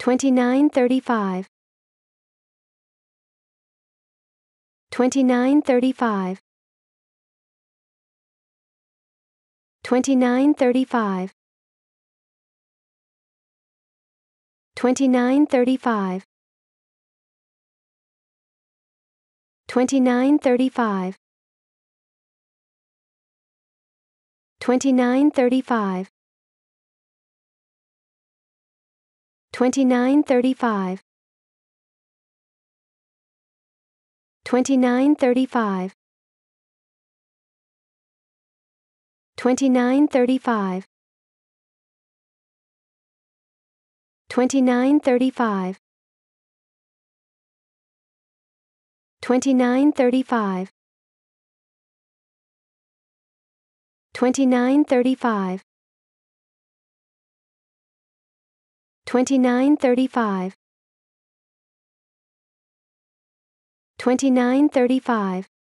2935 2935 2935 2935 2935 2935 2935 2935 2935 2935 2935 2935 2935 2935